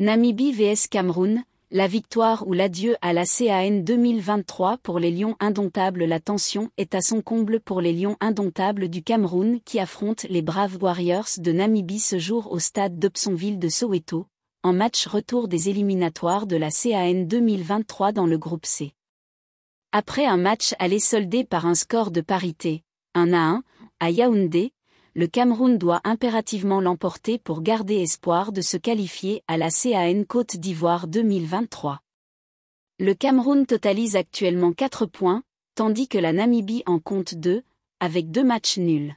Namibie vs Cameroun, la victoire ou l'adieu à la CAN 2023 pour les Lions indomptables La tension est à son comble pour les Lions indomptables du Cameroun qui affrontent les Braves Warriors de Namibie ce jour au stade d'Obsonville de Soweto, en match retour des éliminatoires de la CAN 2023 dans le groupe C. Après un match allé soldé par un score de parité, 1 à 1, à Yaoundé, le Cameroun doit impérativement l'emporter pour garder espoir de se qualifier à la CAN Côte d'Ivoire 2023. Le Cameroun totalise actuellement 4 points, tandis que la Namibie en compte 2, avec deux matchs nuls.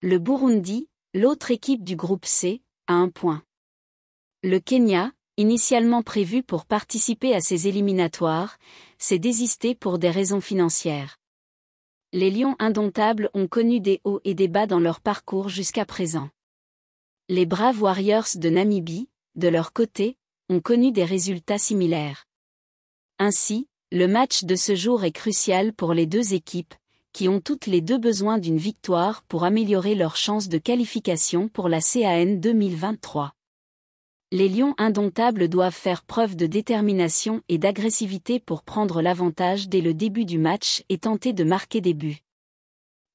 Le Burundi, l'autre équipe du groupe C, a un point. Le Kenya, initialement prévu pour participer à ces éliminatoires, s'est désisté pour des raisons financières les lions indomptables ont connu des hauts et des bas dans leur parcours jusqu'à présent. Les braves Warriors de Namibie, de leur côté, ont connu des résultats similaires. Ainsi, le match de ce jour est crucial pour les deux équipes, qui ont toutes les deux besoin d'une victoire pour améliorer leurs chances de qualification pour la CAN 2023 les lions indomptables doivent faire preuve de détermination et d'agressivité pour prendre l'avantage dès le début du match et tenter de marquer des buts.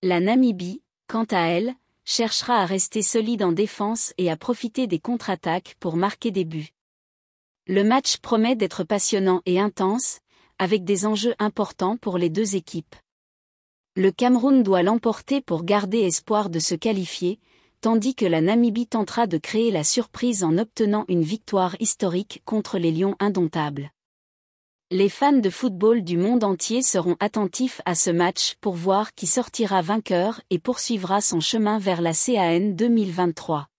La Namibie, quant à elle, cherchera à rester solide en défense et à profiter des contre-attaques pour marquer des buts. Le match promet d'être passionnant et intense, avec des enjeux importants pour les deux équipes. Le Cameroun doit l'emporter pour garder espoir de se qualifier, tandis que la Namibie tentera de créer la surprise en obtenant une victoire historique contre les Lions indomptables. Les fans de football du monde entier seront attentifs à ce match pour voir qui sortira vainqueur et poursuivra son chemin vers la CAN 2023.